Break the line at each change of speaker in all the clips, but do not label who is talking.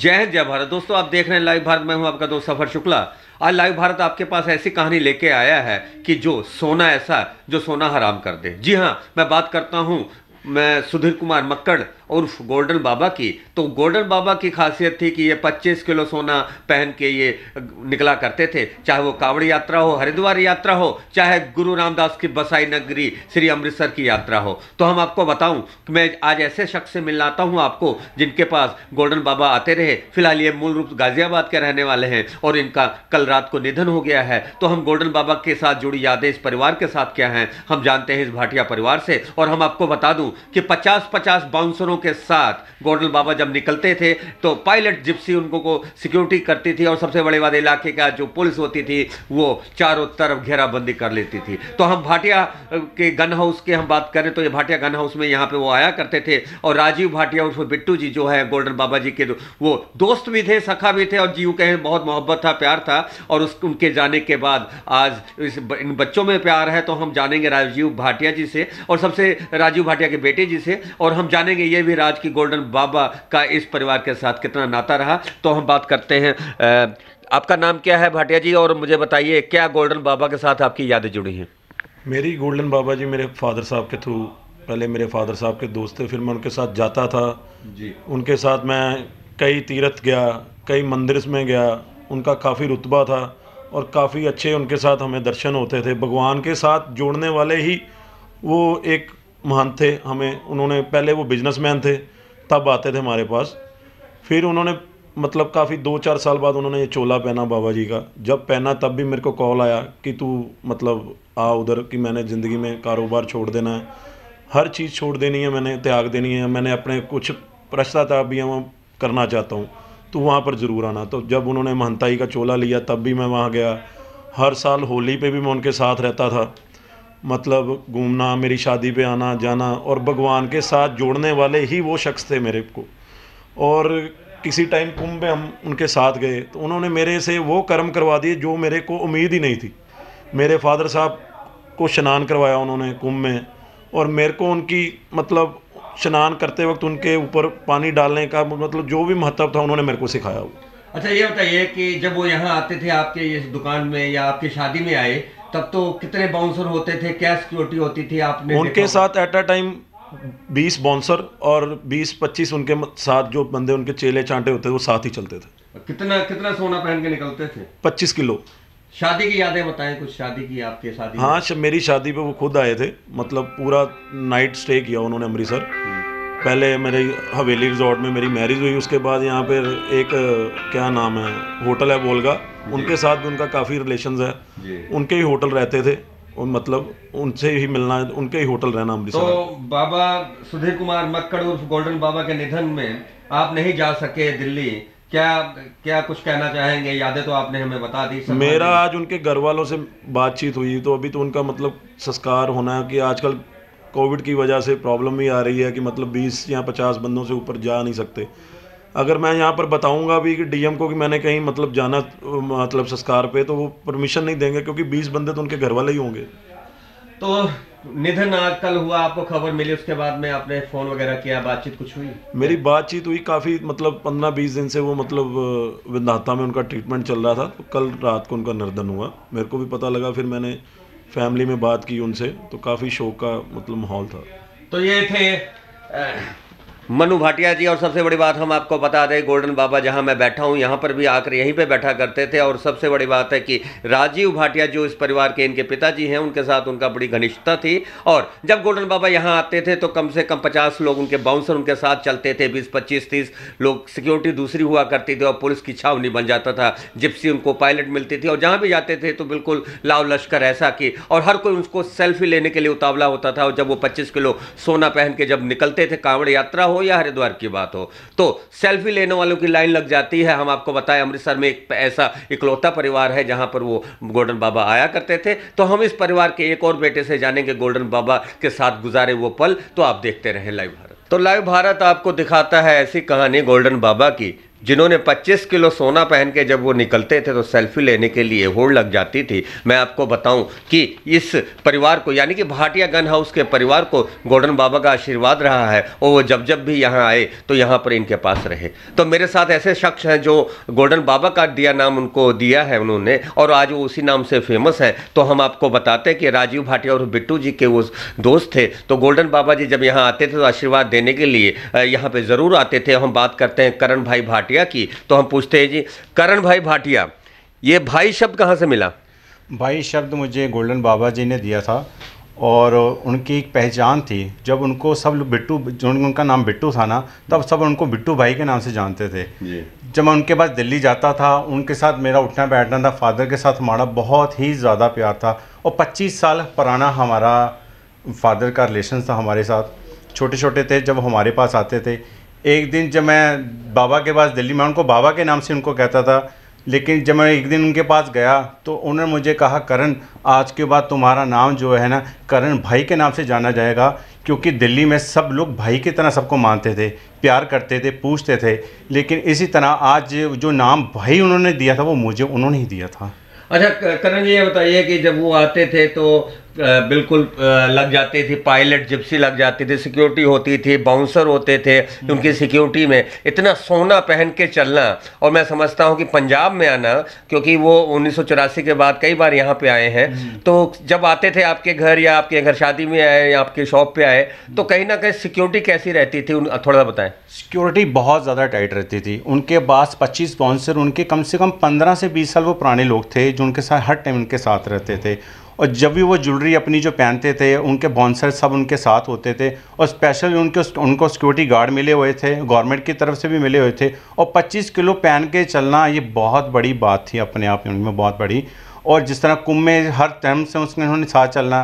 जय जय भारत दोस्तों आप देख रहे हैं लाइव भारत मैं हूं आपका दोस्त सफर शुक्ला आज लाइव भारत आपके पास ऐसी कहानी लेके आया है कि जो सोना ऐसा जो सोना हराम कर दे जी हाँ मैं बात करता हूं मैं सुधीर कुमार मक्कड़ उर्फ गोल्डन बाबा की तो गोल्डन बाबा की खासियत थी कि ये 25 किलो सोना पहन के ये निकला करते थे चाहे वो कावड़ यात्रा हो हरिद्वार यात्रा हो चाहे गुरु रामदास की बसाई नगरी श्री अमृतसर की यात्रा हो तो हम आपको बताऊं कि मैं आज ऐसे शख्स से मिलाता हूं आपको जिनके पास गोल्डन बाबा आते रहे फिलहाल ये मूल रूप गाजियाबाद के रहने वाले हैं और इनका कल रात को निधन हो गया है तो हम गोल्डन बाबा के साथ जुड़ी यादें इस परिवार के साथ क्या हैं हम जानते हैं इस भाटिया परिवार से और हम आपको बता दूँ कि पचास पचास बाउंसरों के साथ गोडल बाबा जब निकलते थे तो पायलट जिप्सी उनको को सिक्योरिटी करती थी और सबसे बड़े वाले इलाके का जो पुलिस होती थी वो चारों तरफ घेराबंदी कर लेती थी तो हम भाटिया के गन हाउस की हम बात करें तो ये भाटिया गन हाउस में यहाँ पे वो आया करते थे और राजीव भाटिया उर्फ बिट्टू जी जो है गोल्डन बाबा जी के वो दोस्त भी थे सखा भी थे और जीव कहें बहुत मोहब्बत था प्यार था और उस उनके जाने के बाद आज इस इन बच्चों में प्यार है तो हम जानेंगे राजीव भाटिया जी से और सबसे राजीव भाटिया के बेटे जी से और हम जानेंगे ये भी राज की गोल्डन बाबा का इस परिवार के साथ कितना नाता रहा तो हम बात करते हैं आपका नाम क्या है भाटिया जी और मुझे बताइए क्या गोल्डन बाबा के साथ आपकी यादें जुड़ी हैं
मेरी गोल्डन बाबा जी मेरे फादर साहब के थ्रू पहले मेरे फादर साहब के दोस्त थे फिर मैं उनके साथ जाता था जी उनके साथ मैं कई तीर्थ गया कई मंदिर में गया उनका काफ़ी रुतबा था और काफ़ी अच्छे उनके साथ हमें दर्शन होते थे भगवान के साथ जोड़ने वाले ही वो एक महान थे हमें उन्होंने पहले वो बिजनेसमैन थे तब आते थे हमारे पास फिर उन्होंने मतलब काफ़ी दो चार साल बाद उन्होंने ये चोला पहना बाबा जी का जब पहना तब भी मेरे को कॉल आया कि तू मतलब आ उधर कि मैंने ज़िंदगी में कारोबार छोड़ देना है हर चीज़ छोड़ देनी है मैंने त्याग देनी है मैंने अपने कुछ पश्चाताप भी वो करना चाहता हूँ तो वहाँ पर ज़रूर आना तो जब उन्होंने महंताई का चोला लिया तब भी मैं वहाँ गया हर साल होली पे भी मैं उनके साथ रहता था मतलब घूमना मेरी शादी पे आना जाना और भगवान के साथ जोड़ने वाले ही वो शख्स थे मेरे को और किसी टाइम कुंभ में हम उनके साथ गए तो उन्होंने मेरे से वो कर्म करवा दिए जो मेरे को उम्मीद ही नहीं थी मेरे फादर साहब को स्नान करवाया उन्होंने कुंभ में और मेरे को उनकी मतलब स्नान करते वक्त उनके ऊपर पानी डालने का मतलब जो भी महत्व था उन्होंने मेरे को सिखाया वो
अच्छा ये बताइए कि जब वो यहाँ आते थे आपके इस दुकान में या आपकी शादी में आए तब तो कितने बाउंसर होते थे क्या सिक्योरिटी होती थी आपने उनके साथ एट अ टाइम
20 बाउंसर और 20-25 उनके साथ जो बंदे उनके चेले चांटे होते थे वो साथ ही चलते थे
कितना कितना सोना पहन के निकलते थे 25 किलो शादी की यादें बताएं कुछ शादी की आपके शादी हाँ
मेरी शादी पे वो खुद आए थे मतलब पूरा नाइट स्टे किया उन्होंने अमृतसर हम्म। पहले मेरे हवेली रिजॉर्ट में मेरी मैरिज हुई उसके बाद यहाँ पर एक क्या नाम है होटल है बोलगा उनके साथ भी उनका काफ़ी रिलेशन है उनके ही होटल रहते थे और मतलब उनसे ही मिलना उनके ही होटल रहना तो
बाबा सुधीर कुमार मक्कड़ उर्फ गोल्डन बाबा के निधन में आप नहीं जा सके दिल्ली क्या क्या कुछ कहना चाहेंगे यादें तो आपने हमें बता दी मेरा आज उनके घर वालों से
बातचीत हुई तो अभी तो उनका मतलब संस्कार होना है कि आजकल कोविड की वजह से प्रॉब्लम ही आ रही है कि मतलब 20 या 50 बंदों से ऊपर जा नहीं सकते अगर मैं यहाँ पर बताऊँगा भी कि डीएम को कि मैंने कहीं मतलब जाना मतलब संस्कार पे तो वो परमिशन नहीं देंगे क्योंकि 20 बंदे तो उनके घर वाले ही होंगे
तो निधन आज कल हुआ आपको खबर मिली उसके बाद में आपने फ़ोन वगैरह किया बातचीत कुछ हुई मेरी बातचीत हुई काफ़ी मतलब पंद्रह बीस दिन से वो
मतलब विंधाता में उनका ट्रीटमेंट चल रहा था तो कल रात को उनका निर्धन हुआ मेरे को भी पता लगा फिर मैंने फैमिली में बात की उनसे तो काफ़ी शौक का मतलब माहौल था
तो ये थे मनु भाटिया जी और सबसे बड़ी बात हम आपको बता दें गोल्डन बाबा जहां मैं बैठा हूं यहां पर भी आकर यहीं पे बैठा करते थे और सबसे बड़ी बात है कि राजीव भाटिया जो इस परिवार के इनके पिताजी हैं उनके साथ उनका बड़ी घनिष्ठता थी और जब गोल्डन बाबा यहां आते थे तो कम से कम पचास लोग उनके बाउंसर उनके साथ चलते थे बीस पच्चीस तीस लोग सिक्योरिटी दूसरी हुआ करती थी और पुलिस की छावनी बन जाता था जिप्सी उनको पायलट मिलती थी और जहाँ भी जाते थे तो बिल्कुल लाव लश्कर ऐसा कि और हर कोई उसको सेल्फी लेने के लिए उतावला होता था और जब वो पच्चीस किलो सोना पहन के जब निकलते थे कांवड़ यात्रा हो हो या हरिद्वार की बात हो तो सेल्फी लेने वालों की लाइन लग जाती है हम आपको बताएं अमृतसर में एक ऐसा इकलौता परिवार है जहां पर वो गोल्डन बाबा आया करते थे तो हम इस परिवार के एक और बेटे से जानेंगे गोल्डन बाबा के साथ गुजारे वो पल तो आप देखते रहें लाइव भारत तो लाइव भारत आपको दिखाता है ऐसी कहानी गोल्डन बाबा की जिन्होंने 25 किलो सोना पहन के जब वो निकलते थे तो सेल्फी लेने के लिए होड़ लग जाती थी मैं आपको बताऊं कि इस परिवार को यानी कि भाटिया गन हाउस के परिवार को गोल्डन बाबा का आशीर्वाद रहा है और वो जब जब भी यहाँ आए तो यहाँ पर इनके पास रहे तो मेरे साथ ऐसे शख्स हैं जो गोल्डन बाबा का दिया नाम उनको दिया है उन्होंने और आज वो उसी नाम से फेमस हैं तो हम आपको बताते हैं कि राजीव भाटिया और बिट्टू जी के वो दोस्त थे तो गोल्डन बाबा जी जब यहाँ आते थे तो आशीर्वाद देने के लिए यहाँ पर ज़रूर आते थे हम बात करते हैं करण भाई भाटिया भाटिया की तो हम पूछते हैं जी करण भाई भाटिया ये भाई शब्द कहाँ से मिला
भाई शब्द मुझे गोल्डन बाबा जी ने दिया था और उनकी एक पहचान थी जब उनको सब लोग बिट्टू जो उनका नाम बिट्टू था ना तब सब उनको बिट्टू भाई के नाम से जानते थे जब मैं उनके पास दिल्ली जाता था उनके साथ मेरा उठना बैठना था फादर के साथ हमारा बहुत ही ज़्यादा प्यार था और 25 साल पुराना हमारा फादर का रिलेशन था हमारे साथ छोटे छोटे थे जब हमारे पास आते थे एक दिन जब मैं बाबा के पास दिल्ली में उनको बाबा के नाम से उनको कहता था लेकिन जब मैं एक दिन उनके पास गया तो उन्होंने मुझे कहा करण आज के बाद तुम्हारा नाम जो है ना करण भाई के नाम से जाना जाएगा क्योंकि दिल्ली में सब लोग भाई की तरह सबको मानते थे प्यार करते थे पूछते थे लेकिन इसी तरह आज जो नाम भाई उन्होंने दिया था वो मुझे उन्होंने ही दिया था
अच्छा करण जी ये बताइए कि जब वो आते थे तो बिल्कुल लग जाती थी पायलट जिप्सी लग जाती थी सिक्योरिटी होती थी बाउंसर होते थे उनकी सिक्योरिटी में इतना सोना पहन के चलना और मैं समझता हूँ कि पंजाब में आना क्योंकि वो उन्नीस के बाद कई बार यहाँ पे आए हैं हम्म। तो जब आते थे आपके घर या आपके घर शादी में आए या आपके शॉप पे आए तो कहीं ना कहीं सिक्योरिटी कैसी रहती थी थोड़ा बताएं
सिक्योरिटी बहुत ज़्यादा टाइट रहती थी उनके पास पच्चीस बाउंसर उनके कम से कम पंद्रह से बीस साल वो पुराने लोग थे जो उनके साथ हर टाइम उनके साथ रहते थे और जब भी वो ज्वेलरी अपनी जो पहनते थे उनके बॉन्सर सब उनके साथ होते थे और स्पेशल उनके उनको सिक्योरिटी गार्ड मिले हुए थे गवर्नमेंट की तरफ से भी मिले हुए थे और 25 किलो पहन के चलना ये बहुत बड़ी बात थी अपने आप में बहुत बड़ी और जिस तरह कुंभ में हर टर्म से उसने उन्होंने साथ चलना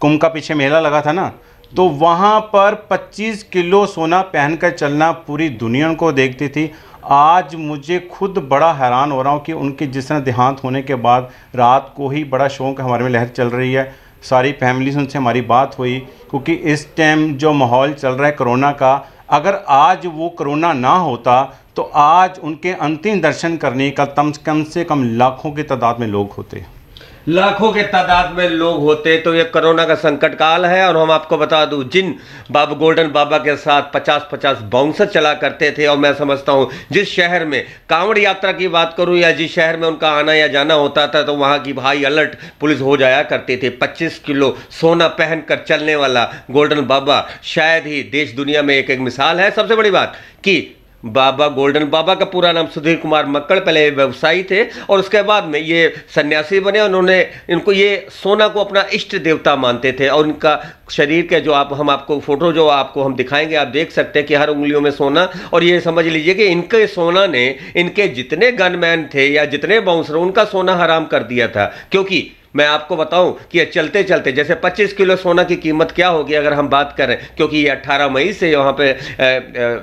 कुंभ का पीछे मेला लगा था ना तो वहाँ पर 25 किलो सोना पहनकर चलना पूरी दुनिया को देखती थी आज मुझे खुद बड़ा हैरान हो रहा हूँ कि उनके जिस तरह देहांत होने के बाद रात को ही बड़ा शौक हमारे में लहर चल रही है सारी फैमिली से उनसे हमारी बात हुई क्योंकि इस टाइम जो माहौल चल रहा है कोरोना का अगर आज वो कोरोना ना होता तो आज उनके अंतिम दर्शन करने का कम से कम लाखों की तादाद में लोग होते लाखों के
तादाद में लोग होते तो ये कोरोना का संकट काल है और हम आपको बता दूं जिन बाबा गोल्डन बाबा के साथ 50-50 बाउंसर चला करते थे और मैं समझता हूं जिस शहर में कांवड़ यात्रा की बात करूं या जिस शहर में उनका आना या जाना होता था तो वहां की हाई अलर्ट पुलिस हो जाया करते थे पच्चीस किलो सोना पहनकर चलने वाला गोल्डन बाबा शायद ही देश दुनिया में एक एक मिसाल है सबसे बड़ी बात कि बाबा गोल्डन बाबा का पूरा नाम सुधीर कुमार मक्कड़ पहले व्यवसायी थे और उसके बाद में ये सन्यासी बने उन्होंने इनको ये सोना को अपना इष्ट देवता मानते थे और इनका शरीर के जो आप हम आपको फोटो जो आपको हम दिखाएंगे आप देख सकते हैं कि हर उंगलियों में सोना और ये समझ लीजिए कि इनके सोना ने इनके जितने गनमैन थे या जितने बाउंसर उनका सोना हराम कर दिया था क्योंकि मैं आपको बताऊं कि ये चलते चलते जैसे 25 किलो सोना की कीमत क्या होगी अगर हम बात करें क्योंकि ये 18 मई से यहाँ पे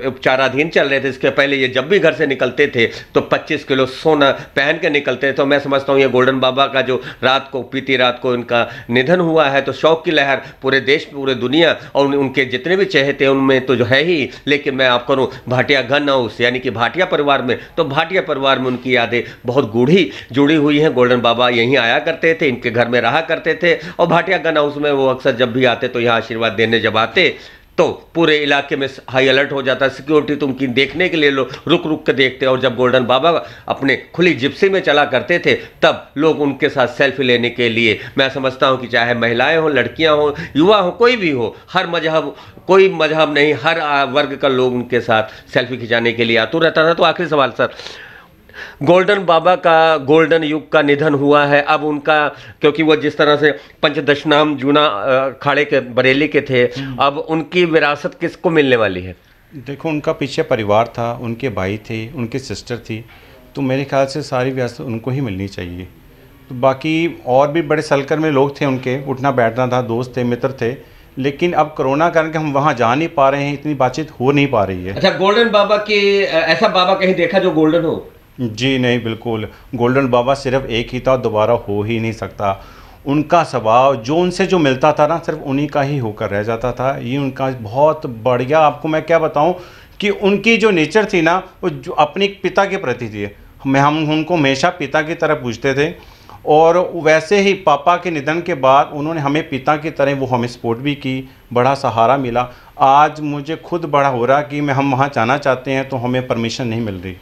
उपचाराधीन चल रहे थे इसके पहले ये जब भी घर से निकलते थे तो 25 किलो सोना पहन के निकलते थे तो मैं समझता हूँ ये गोल्डन बाबा का जो रात को पीती रात को इनका निधन हुआ है तो शौक की लहर पूरे देश पूरे दुनिया और उनके जितने भी थे उनमें तो जो है ही लेकिन मैं आप करूँ भाटिया घन हाउस यानी कि भाटिया परिवार में तो भाटिया परिवार में उनकी यादें बहुत गूढ़ी जुड़ी हुई हैं गोल्डन बाबा यहीं आया करते थे के घर में रहा करते थे और भाटिया गन हाउस में वो अक्सर जब भी आते तो यहाँ आशीर्वाद देने जब आते तो पूरे इलाके में हाई अलर्ट हो जाता सिक्योरिटी तो उनकी देखने के लिए लोग रुक रुक के देखते और जब गोल्डन बाबा अपने खुली जिप्सी में चला करते थे तब लोग उनके साथ सेल्फी लेने के लिए मैं समझता हूँ कि चाहे महिलाएं हों लड़कियां हों युवा हों कोई भी हो हर मजहब कोई मजहब नहीं हर वर्ग का लोग उनके साथ सेल्फी खिंचाने के लिए आतू रहता था तो आखिरी सवाल सर गोल्डन बाबा का गोल्डन युग का निधन हुआ है अब उनका क्योंकि वो जिस तरह से पंचदशनाम जूना खाड़े के बरेली के थे हम्म। अब उनकी विरासत किसको मिलने वाली है
देखो उनका पीछे परिवार था उनके भाई थे उनकी सिस्टर थी तो मेरे ख्याल से सारी विरासत उनको ही मिलनी चाहिए तो बाकी और भी बड़े सलकर में लोग थे उनके उठना बैठना था दोस्त थे मित्र थे लेकिन अब कोरोना कारण के हम वहाँ जा नहीं पा रहे हैं इतनी बातचीत हो नहीं पा रही है अच्छा
गोल्डन बाबा की ऐसा बाबा कहीं देखा जो गोल्डन हो
जी नहीं बिल्कुल गोल्डन बाबा सिर्फ एक ही था दोबारा हो ही नहीं सकता उनका स्वभाव जो उनसे जो मिलता था ना सिर्फ उन्हीं का ही होकर रह जाता था ये उनका बहुत बढ़िया आपको मैं क्या बताऊं कि उनकी जो नेचर थी ना वो जो अपने पिता के प्रति थी मैं हम उनको हमेशा पिता की तरह पूछते थे और वैसे ही पापा के निधन के बाद उन्होंने हमें पिता की तरह वो हमें सपोर्ट भी की बड़ा सहारा मिला आज मुझे खुद बड़ा हो रहा कि मैं हम वहाँ जाना चाहते हैं तो हमें परमिशन नहीं मिल रही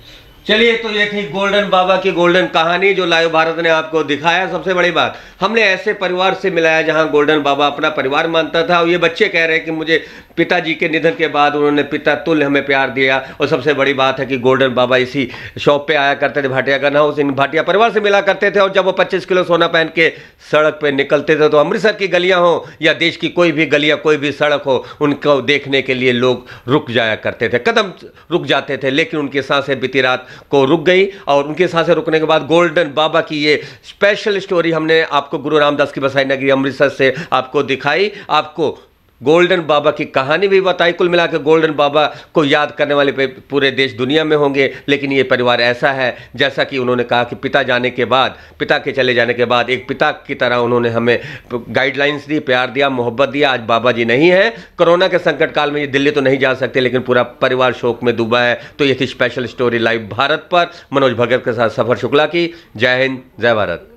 चलिए
तो ये थी गोल्डन बाबा की गोल्डन कहानी जो लाइव भारत ने आपको दिखाया सबसे बड़ी बात हमने ऐसे परिवार से मिलाया जहां गोल्डन बाबा अपना परिवार मानता था और ये बच्चे कह रहे हैं कि मुझे पिताजी के निधन के बाद उन्होंने पिता तुल्य हमें प्यार दिया और सबसे बड़ी बात है कि गोल्डन बाबा इसी शॉप पे आया करते थे भाटिया का हाउस इन भाटिया परिवार से मिला करते थे और जब वो पच्चीस किलो सोना पहन के सड़क पर निकलते थे तो अमृतसर की गलियाँ हों या देश की कोई भी गलियाँ कोई भी सड़क हो उनको देखने के लिए लोग रुक जाया करते थे कदम रुक जाते थे लेकिन उनकी सांसें बीती रात को रुक गई और उनके सांसें रुकने के बाद गोल्डन बाबा की ये स्पेशल स्टोरी हमने आपको गुरु रामदास की बसाई नगरी अमृतसर से आपको दिखाई आपको गोल्डन बाबा की कहानी भी बताई कुल मिला के गोल्डन बाबा को याद करने वाले पूरे देश दुनिया में होंगे लेकिन ये परिवार ऐसा है जैसा कि उन्होंने कहा कि पिता जाने के बाद पिता के चले जाने के बाद एक पिता की तरह उन्होंने हमें गाइडलाइंस दी प्यार दिया मोहब्बत दिया आज बाबा जी नहीं है कोरोना के संकट काल में ये दिल्ली तो नहीं जा सकते लेकिन पूरा परिवार शोक में डूबा है तो ये थी स्पेशल स्टोरी लाइव भारत पर मनोज भगत के साथ सफर शुक्ला की जय हिंद जय भारत